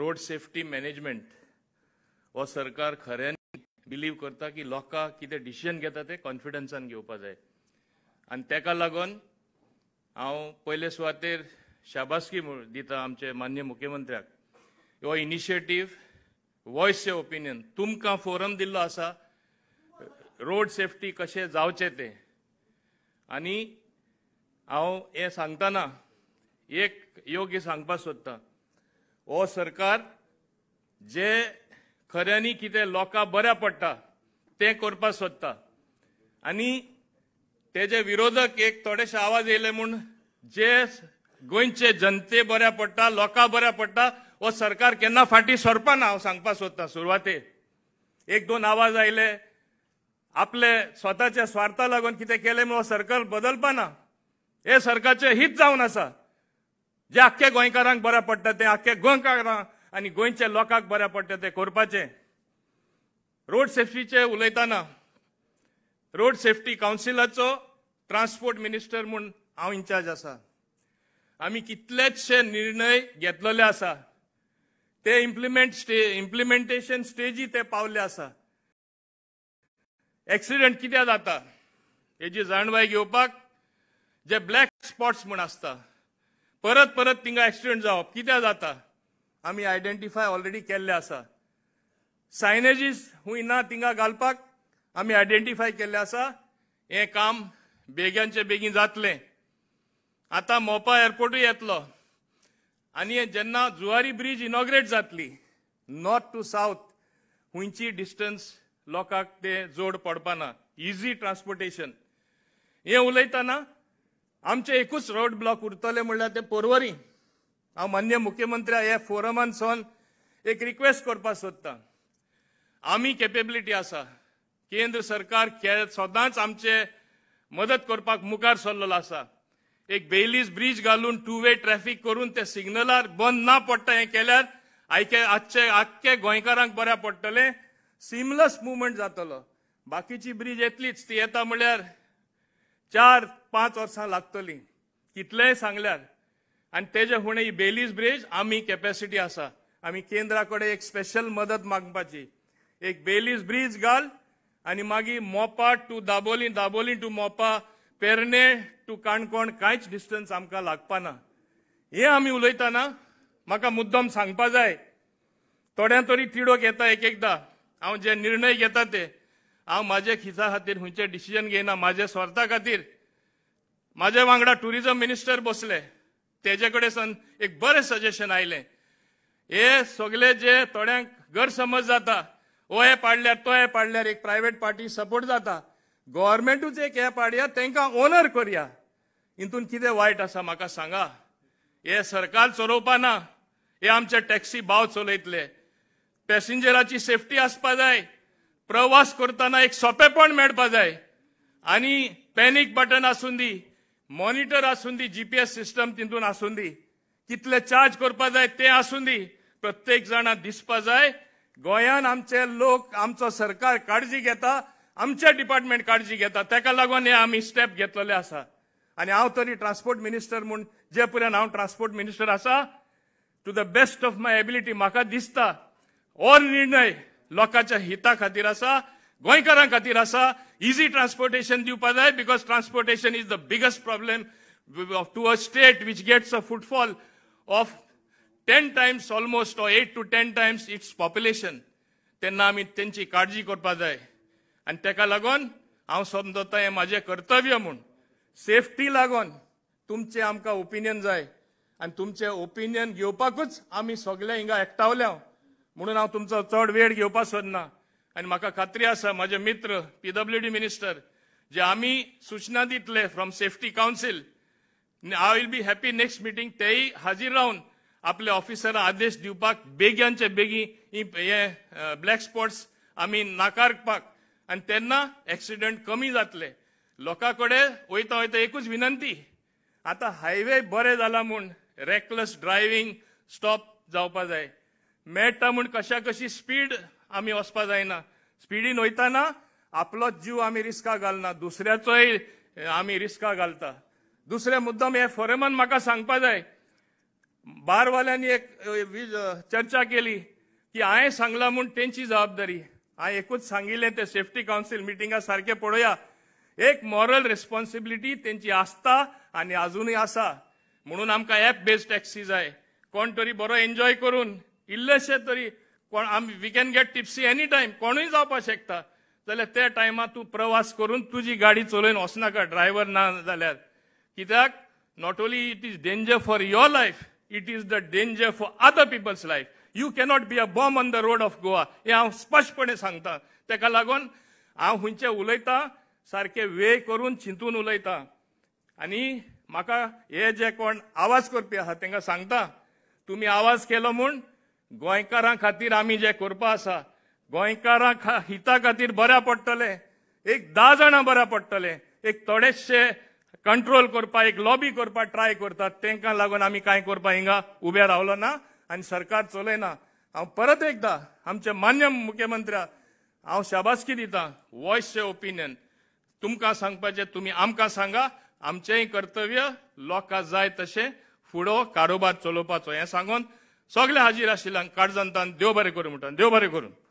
road safety management हो सरकार खऱ्यांनी believe करता की लोकांक कितें डिसिजन घेता ते कॉन्फिडन्सान घेवपा जाय आनी तेका लागून हांव पयले सुवातेर शाबासकी दिता आमचे मान्य मुख्यमंत्र्याक हो इनिशिएटीव वॉयस ओपिनियन तुमकां फोरम दिल्लो आसा रोड सेफ्टी कशें जावचे तें आनी हांव हें सांगतना एक योग्य सांगपा सोदतां हो सरकार जे खऱ्यांनी कितें लोकां बऱ्या पडटा तें करपाक सोदता आनी तेजे विरोधक एक थोडेशे आवाज येयले म्हूण जे गोंयचे जनते बऱ्या पडटा लोकां बऱ्या पडटा हो सरकार केन्ना फाटी ना हांव सांगपाक सोदतां सुरवातेक एक दोन आवाज आयले आपले स्वताच्या स्वार्था लागून कितें केलें म्हूण हो सरकार ना हे सरकारचें हीत जावन आसा जे आख्ख्या गोंयकारांक बऱ्या पडटा ते आख्ख्या गोंयकारांक आनी गोंयच्या लोकांक बऱ्या पडटा ते करपाचें रोड सेफ्टीचे उलयतना रोड सेफ्टी कावन्सिलाचो ट्रान्सपोर्ट मिनिस्टर म्हूण हांव इन्चार्ज आसा आमी कितलेचशे निर्णय घेतलेले आसा ते इम्प्लिमेंट स्टे इम्प्लिमेंटेशन स्टेजी ते पावले आसा एक्सिडंट कित्याक जाता हेजी जाणवाय घेवपाक जे ब्लॅक स्पॉट्स म्हूण आसता परत परत तिंगा ऍक्सिडेंट जावप कित्याक जाता आमी आयडेंटिफाय ऑलरेडी केल्ले आसा सायनेजीस हूंय ना तिंगा घालपाक आमी आयडेंटिफाय केल्ले आसा हें काम बेग्यांचे बेगीन जातले आता मोपा एअरपोर्टूय येतलो आनी जेन्ना जुवारी ब्रिज इनॉग्रेट जातली नॉर्थ टू सावथ हुंची डिस्टन्स लोकांक ते जोड पडपाना इजी ट्रान्सपोर्टेशन हें उलयताना आमचे एकूच रोड ब्लॉक उरतले म्हणल्यार ते पोरवरी हांव मान्य मुख्यमंत्री ह्या फोरमान सावन एक रिक्वेस्ट करपाक सोदतां आमी केपेबिलिटी आसा केंद्र सरकार सदांच आमचे मदत करपाक मुखार सरलेलो आसा एक बेलीज ब्रिज घालून टू वे ट्रॅफिक करून ते सिग्नलार बंद ना पडटा हे केल्यार आयके आजचे आख्खे गोंयकारांक बऱ्या पडटले सिमलस मुवमेंट जातलो बाकीची ब्रिज येतलीच ती येता म्हणल्यार चार पांच वर्सां लागतली कितले सांगल्यात आनी तेजे फुडें ही बेलीज ब्रिज आमी कॅपेसिटी आसा आमी केंद्रा कडेन एक स्पेशल मदत मागपाची एक बेलीज ब्रिज घाल आनी मागीर मोपा टू दाबोली दाबोली टू मोपा पेरणे टू काणकोण कांयच डिस्टन्स आमकां लागपाना हें आमी उलयतना म्हाका मुद्दम सांगपा जाय थोड्यां तरी तिडोक येता एक एकदा हांव जे निर्णय घेता ते हांव माझ्या खिसा खातीर खंयचे डिसिजन घेयना माझ्या स्वार्था खातीर माझ्या वांगडा टुरिजम मिनिस्टर बसले तेजे कडेन सन एक बरें सजेशन आयले हे सगळे जे थोड्यांक गैरसमज जाता हो हे पाडल्यार तो हे पाडल्यार एक प्रायव्हेट पार्टी सपोर्ट जाता गव्हर्मेंटूच एक हे पाडया तांकां ओनर करया हितून कितें वायट आसा म्हाका सांगा हे सरकार ना हे आमचे टॅक्सी भाव चलयतले पॅसेंजराची सेफ्टी आसपा जाय प्रवास करताना एक सोपेपण मेळपा जाय आणि पॅनिक बटन असून दी मॉनिटर असून दी जीपीएस सिस्टम तिथून असून दी कितले चार्ज करपा जाय ते असून दी प्रत्येक जाणा दिसपा जाय गोंयांत आमचे लोक आमचो सरकार काळजी घेता आमचे डिपार्टमेंट काळजी घेता तेका लागून हे आमी स्टेप घेतलेले असा आणि हा तरी ट्रान्सपोर्ट मिनिस्टर म्हूण जे पर्यंत हांव ट्रान्सपोर्ट मिनिस्टर असा to the best of my ability म्हाका दिसता हो निर्णय लोकांच्या हिता खातीर आसा गोंयकारां खातीर आसा इजी ट्रान्सपोर्टेशन दिवपाक जाय because transportation is the biggest problem to a state which gets a footfall of ten times almost or eight to ten times its population तेन्ना आमी तेंची काळजी करपाक जाय आनी तेका लागून हांव समजता हें म्हाजें कर्तव्य म्हूण सेफ्टी लागून तुमचें आमकां ओपिनियन जाय आनी तुमचें ओपिनियन घेवपाकूच आमी सगळे हिंगा हांव म्हणून हांव तुमचो चड वेळ घेवपाक सोदना आनी म्हाका खात्री आसा माझे मित्र पीडब्ल्यूडी डी मिनिस्टर जे आमी सूचना दितले from safety council I will be happy next meeting तेय हाजीर रावन आपले ऑफिसर आदेश दिवपाक बेगीनचे बेगी हे ब्लॅक स्पॉट्स आमी नाकारपाक आनी तेन्ना एक्सिडेंट कमी जातले लोकां कडेन वयता वयता एकूच विनंती आतां हायवे बरे झाला म्हूण रेकलस ड्रायव्हिंग स्टॉप जावपा जाय मेळटा म्हूण कशा कशी स्पीड आमी वचपा जायना स्पिडीन वयताना आपलोच जीव आमी रिस्का घालना दुसऱ्याचोय आमी रिस्का घालता दुसरे मुद्दम हे फोरमान म्हाका सांगपा जाय बारवाल्यांनी एक चर्चा केली की हांवें सांगला म्हूण तेंची जबाबदारी हांवें एकूच सांगिल्लें ते सेफ्टी कावन्सील मिटिंगा सारकें पळोवया एक मॉरल रेस्पॉन्सिबिलिटी तेंची आसता आनी आजुनूय आसा म्हणून आमकां एप बेस्ड टॅक्सी जाय कोण तरी बरो एन्जॉय करून इल्लेशे तरी कोण आमी we can get tipsy any time कोणूय जावपाक शकता जाल्यार त्या टायमार तूं प्रवास करून तुजी गाडी चलोवन वचनाका ड्रायव्हर ना जाल्यार कित्याक not only it is danger for your life it is the danger for other people's life you cannot be a bomb on the road of Goa हे हांव स्पश्टपणे सांगता ताका लागून हांव खंयचे उलयता सारके वे करून चिंतून उलयतां आनी म्हाका हे जे कोण आवाज करपी आसा तांकां सांगता तुमी आवाज केलो म्हूण गोंयकारां खातीर आमी जे करपा आसा गोंयकारां हिता खातीर बऱ्या पडटले एक धा जाणां बऱ्या पडटले एक थोडेशे कंट्रोल करपाक एक लॉबी करपाक ट्राय करतात तांकां लागून आमी कांय करपाक हिंगा उबे रावलो ना आनी सरकार चलयना हांव परत एकदां आमच्या मान्य मुख्यमंत्र्याक हांव शाबासकी दितां वॉयस ओपिनियन तुमकां सांगपाचें तुमी आमकां सांगा आमचेंय कर्तव्य लोकांक जाय तशें फुडो कारोबार चलोवपाचो हें सांगून सगळे हाजीर आशिल्ल्यांक काळजांतान देव बरें करूं म्हणटा देव बरें करूं